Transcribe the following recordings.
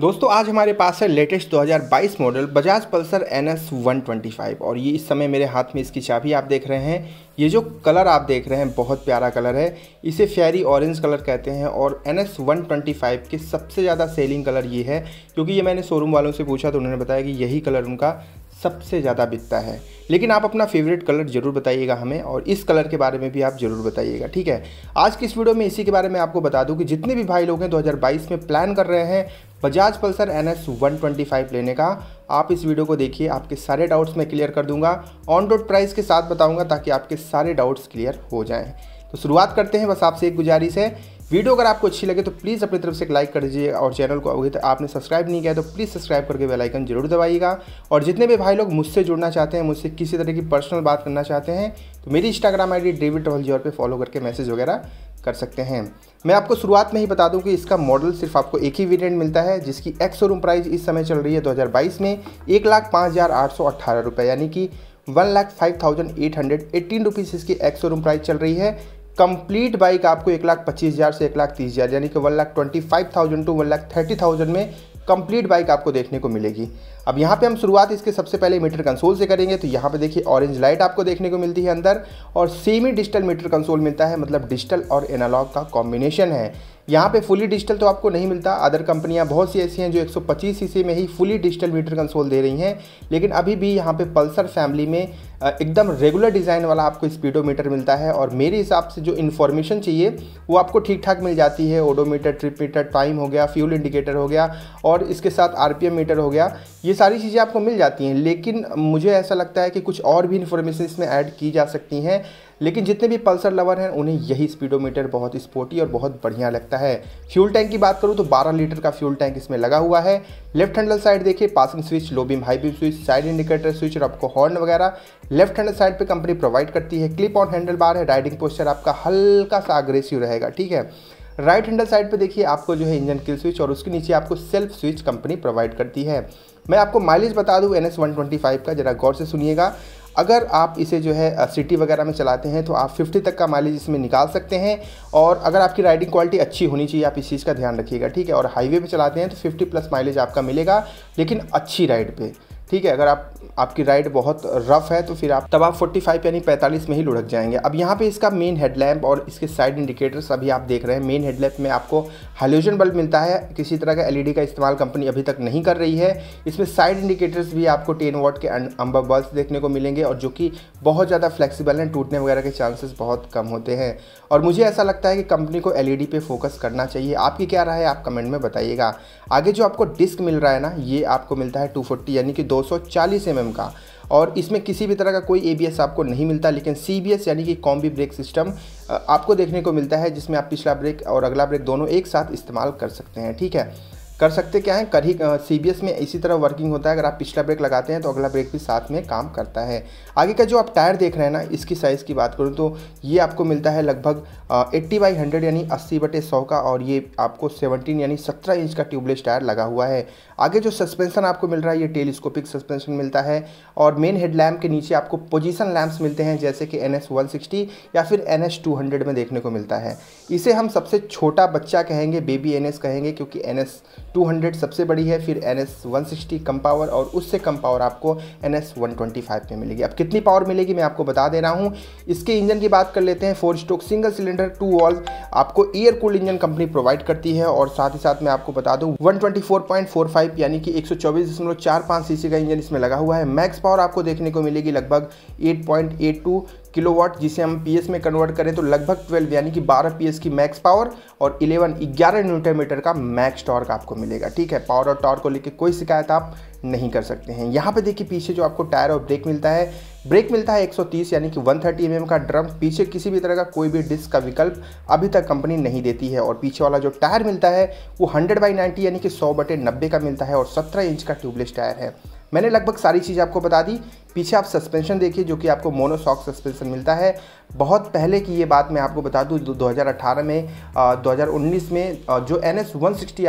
दोस्तों आज हमारे पास है latest 2022 model Bajaj Pulsar N S और ये इस समय मेरे हाथ में इसकी चाबी आप देख रहे हैं ये जो कलर आप देख रहे हैं बहुत प्यारा कलर है इसे फेरी ऑरेंज कलर कहते हैं और एन एस के सबसे ज़्यादा सेलिंग कलर ये है क्योंकि ये मैंने शोरूम वालों से पूछा तो उन्होंने बताया कि यही कलर उनका सबसे ज़्यादा बिकता है लेकिन आप अपना फेवरेट कलर जरूर बताइएगा हमें और इस कलर के बारे में भी आप जरूर बताइएगा ठीक है आज की इस वीडियो में इसी के बारे में आपको बता दूं कि जितने भी भाई लोग हैं 2022 में प्लान कर रहे हैं Bajaj Pulsar N S one twenty five लेने का आप इस वीडियो को देखिए आपके सारे डाउट्स मैं क्लियर कर दूंगा ऑन रोड प्राइस के साथ बताऊंगा ताकि आपके सारे डाउट्स क्लियर हो जाएं तो शुरुआत करते हैं बस आपसे एक गुजारिश है वीडियो अगर आपको अच्छी लगे तो प्लीज़ अपनी तरफ से एक लाइक कर दीजिए और चैनल को अभी तक आपने सब्सक्राइब नहीं किया तो प्लीज़ सब्सक्राइब करके बेल आइकन जरूर दबाइएगा और जितने भी भाई लोग मुझसे जुड़ना चाहते हैं मुझसे किसी तरह की पर्सनल बात करना चाहते हैं तो मेरी इंस्टाग्राम आई डी डेविड पे फॉलो करके मैसेज वगैरह कर सकते हैं मैं आपको शुरुआत में ही बता दूं कि इसका मॉडल सिर्फ आपको एक ही वेरिएंट मिलता है जिसकी एक्स शोरूम प्राइस इस समय चल रही है 2022 में एक लाख पाँच हज़ार आठ सौ अट्ठारह रुपये यानी कि one lakh five thousand eight hundred eighteen rupees इसकी एक्स शोरूम प्राइस चल रही है कंप्लीट बाइक आपको एक लाख पच्चीस हज़ार से एक लाख तीस हज़ार यानी कि one lakh twenty five thousand to one lakh thirty thousand में कंप्लीट बाइक आपको देखने को मिलेगी अब यहाँ पे हम शुरुआत इसके सबसे पहले मीटर कंसोल से करेंगे तो यहाँ पे देखिए ऑरेंज लाइट आपको देखने को मिलती है अंदर और सेमी डिजिटल मीटर कंसोल मिलता है मतलब डिजिटल और एनालॉग का कॉम्बिनेशन है यहाँ पे फुली डिजिटल तो आपको नहीं मिलता अदर कंपनियाँ बहुत सी ऐसी हैं जो 125 सीसी में ही फुली डिजिटल मीटर कंसोल दे रही हैं लेकिन अभी भी यहाँ पे पल्सर फैमिली में एकदम रेगुलर डिज़ाइन वाला आपको स्पीडोमीटर मिलता है और मेरे हिसाब से जो इन्फॉर्मेशन चाहिए वो आपको ठीक ठाक मिल जाती है ओडोमीटर ट्रिप मीटर टाइम हो गया फ्यूल इंडिकेटर हो गया और इसके साथ आर मीटर हो गया ये सारी चीज़ें आपको मिल जाती हैं लेकिन मुझे ऐसा लगता है कि कुछ और भी इन्फॉर्मेशन इसमें ऐड की जा सकती हैं लेकिन जितने भी पल्सर लवर हैं उन्हें यही स्पीडोमीटर बहुत स्पोर्टी और बहुत बढ़िया लगता है फ्यूल टैंक की बात करूँ तो 12 लीटर का फ्यूल टैंक इसमें लगा हुआ है लेफ्ट हैंडल साइड देखिए passing switch low beam high beam switch side indicator switch और आपको हॉर्न वगैरह लेफ्ट हैंडल साइड पर कंपनी प्रोवाइड करती है क्लिप ऑन हैंडल बार है राइडिंग पोस्चर आपका हल्का सा अग्रेसिव रहेगा ठीक है राइट हैंडल साइड पे देखिए आपको जो है इंजन किल स्विच और उसके नीचे आपको सेल्फ स्विच कंपनी प्रोवाइड करती है मैं आपको माइलेज बता दूँ एन एस का ज़रा गौर से सुनिएगा अगर आप इसे जो है सिटी वगैरह में चलाते हैं तो आप 50 तक का माइलेज इसमें निकाल सकते हैं और अगर आपकी राइडिंग क्वालिटी अच्छी होनी चाहिए आप इस चीज़ का ध्यान रखिएगा ठीक है और हाईवे पे चलाते हैं तो 50 प्लस माइलेज आपका मिलेगा लेकिन अच्छी राइड पे ठीक है अगर आप आपकी राइड बहुत रफ है तो फिर आप तब आप 45 यानी 45 में ही लुढ़क जाएंगे अब यहाँ पे इसका मेन हेडलैम्प और इसके साइड इंडिकेटर्स अभी आप देख रहे हैं मेन हेडलैम्प में आपको हाइलोजन बल्ब मिलता है किसी तरह का एलईडी e का इस्तेमाल कंपनी अभी तक नहीं कर रही है इसमें साइड इंडिकेटर्स भी आपको टेन वॉट के अम्बर बल्ब देखने को मिलेंगे और जो कि बहुत ज़्यादा फ्लेक्सीबल हैं टूटने वगैरह के चांसेस बहुत कम होते हैं और मुझे ऐसा लगता है कि कंपनी को एल e पे फोकस करना चाहिए आपकी क्या राय है आप कमेंट में बताइएगा आगे जो आपको डिस्क मिल रहा है ना ये आपको मिलता है टू यानी कि दो 240 mm का और इसमें किसी भी तरह का कोई ए आपको नहीं मिलता लेकिन सी यानी कि कॉम्बी ब्रेक सिस्टम आपको देखने को मिलता है जिसमें आप पिछला ब्रेक और अगला ब्रेक दोनों एक साथ इस्तेमाल कर सकते हैं ठीक है कर सकते क्या है कर ही सी बी एस में इसी तरह वर्किंग होता है अगर आप पिछला ब्रेक लगाते हैं तो अगला ब्रेक भी साथ में काम करता है आगे का जो आप टायर देख रहे हैं ना इसकी साइज़ की बात करूँ तो ये आपको मिलता है लगभग एट्टी बाई हंड्रेड यानी अस्सी बटे सौ का और ये आपको सेवनटीन यानी सत्रह इंच का ट्यूबलेस टायर लगा हुआ है आगे जो सस्पेंसन आपको मिल रहा है ये टेलीस्कोपिक सस्पेंसन मिलता है और मेन हेडलैम्प के नीचे आपको पोजिशन लैम्प्स मिलते हैं जैसे कि एन एस वन सिक्सटी या फिर एन एस टू हंड्रेड में देखने को मिलता है इसे हम सबसे छोटा बच्चा कहेंगे बेबी एन एस कहेंगे क्योंकि एन एस 200 सबसे बड़ी है फिर एन एस कम पावर और उससे कम पावर आपको एन एस में मिलेगी अब कितनी पावर मिलेगी मैं आपको बता दे रहा हूँ इसके इंजन की बात कर लेते हैं four stroke single cylinder two valve आपको air cool engine company provide करती है और साथ ही साथ मैं आपको बता दूँ वन यानी कि एक सीसी का इंजन इसमें लगा हुआ है मैक्स पावर आपको देखने को मिलेगी लगभग एट किलोवाट जिसे हम पीएस में कन्वर्ट करें तो लगभग 12 यानी कि 12 पीएस की मैक्स पावर और 11 11 न्यूटन मीटर का मैक्स टॉर्क आपको मिलेगा ठीक है पावर और टॉर्क को लेकर कोई शिकायत आप नहीं कर सकते हैं यहाँ पे देखिए पीछे जो आपको टायर और ब्रेक मिलता है ब्रेक मिलता है 130 यानी कि 130 थर्टी mm का ड्रम पीछे किसी भी तरह का कोई भी डिस्क का विकल्प अभी तक कंपनी नहीं देती है और पीछे वाला जो टायर मिलता है वो 100 बाई 90 यानी कि 100 बटे नब्बे का मिलता है और 17 इंच का ट्यूबलेस टायर है मैंने लगभग सारी चीज़ आपको बता दी पीछे आप सस्पेंशन देखिए जो कि आपको मोनोसॉक सस्पेंशन मिलता है बहुत पहले की ये बात मैं आपको बता दूँ 2018 में 2019 में जो एन एस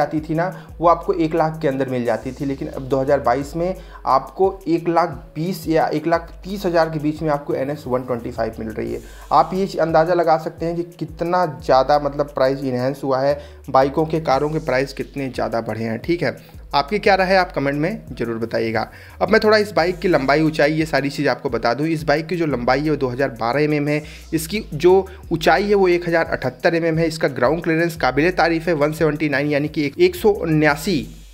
आती थी ना वो आपको एक लाख के अंदर मिल जाती थी लेकिन अब 2022 में आपको एक लाख बीस या एक लाख तीस हज़ार के बीच में आपको एन एस मिल रही है आप ये अंदाज़ा लगा सकते हैं कि कितना ज़्यादा मतलब प्राइस इन्हेंस हुआ है बाइकों के कारों के प्राइस कितने ज़्यादा बढ़े हैं ठीक है आपकी क्या राय है आप कमेंट में ज़रूर बताइएगा अब मैं थोड़ा इस बाइक की लंबाई ऊंचाई ये सारी चीज़ आपको बता दूँ इस बाइक की जो लंबाई है वो 2012 mm है इसकी जो ऊंचाई है वो 1078 एम है इसका ग्राउंड क्लियरेंस काबिल तारीफ़ है 179 यानी कि एक, एक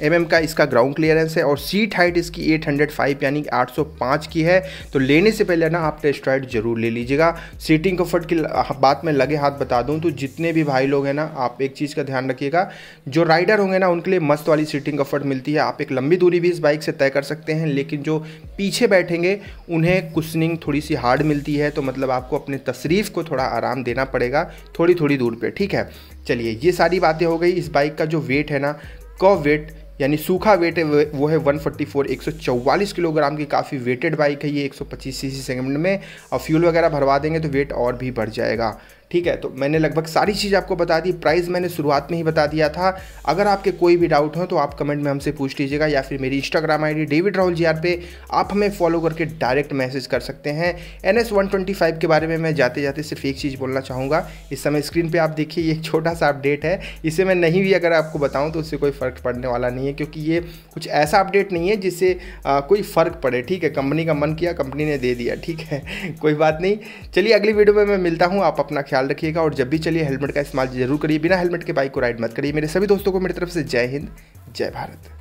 एम mm का इसका ग्राउंड क्लियरेंस है और सीट हाइट इसकी 805 यानी कि 805 की है तो लेने से पहले ना आप टेस्ट राइड जरूर ले लीजिएगा सीटिंग कंफर्ट की बात में लगे हाथ बता दूं तो जितने भी भाई लोग हैं ना आप एक चीज़ का ध्यान रखिएगा जो राइडर होंगे ना उनके लिए मस्त वाली सीटिंग कंफर्ट मिलती है आप एक लंबी दूरी भी इस बाइक से तय कर सकते हैं लेकिन जो पीछे बैठेंगे उन्हें कुशनिंग थोड़ी सी हार्ड मिलती है तो मतलब आपको अपने तशरीफ़ को थोड़ा आराम देना पड़ेगा थोड़ी थोड़ी दूर पर ठीक है चलिए ये सारी बातें हो गई इस बाइक का जो वेट है ना क वेट यानी सूखा वेट है वो है 144 144 किलोग्राम की काफ़ी वेटेड बाइक है ये 125 सीसी सेगमेंट में और फ्यूल वगैरह भरवा देंगे तो वेट और भी बढ़ जाएगा ठीक है तो मैंने लगभग सारी चीज़ आपको बता दी प्राइस मैंने शुरुआत में ही बता दिया था अगर आपके कोई भी डाउट हो तो आप कमेंट में हमसे पूछ लीजिएगा या फिर मेरी Instagram I D David Rahul G R पे आप हमें फॉलो करके डायरेक्ट मैसेज कर सकते हैं N S one twenty five के बारे में मैं जाते जाते सिर्फ एक चीज़ बोलना चाहूँगा इस समय स्क्रीन पर आप देखिए ये एक छोटा सा अपडेट है इसे मैं नहीं भी अगर आपको बताऊँ तो उससे कोई फ़र्क पड़ने वाला नहीं है क्योंकि ये कुछ ऐसा अपडेट नहीं है जिससे कोई फ़र्क पड़े ठीक है कंपनी का मन किया कंपनी ने दे दिया ठीक है कोई बात नहीं चलिए अगली वीडियो में मैं मिलता हूँ आप अपना ख्याल ख्याल रखिएगा और जब भी चलिए हेलमेट का इस्तेमाल जरूर करिए बिना हेलमेट के बाइक को राइड मत करिए मेरे सभी दोस्तों को मेरी तरफ से जय हिंद जय भारत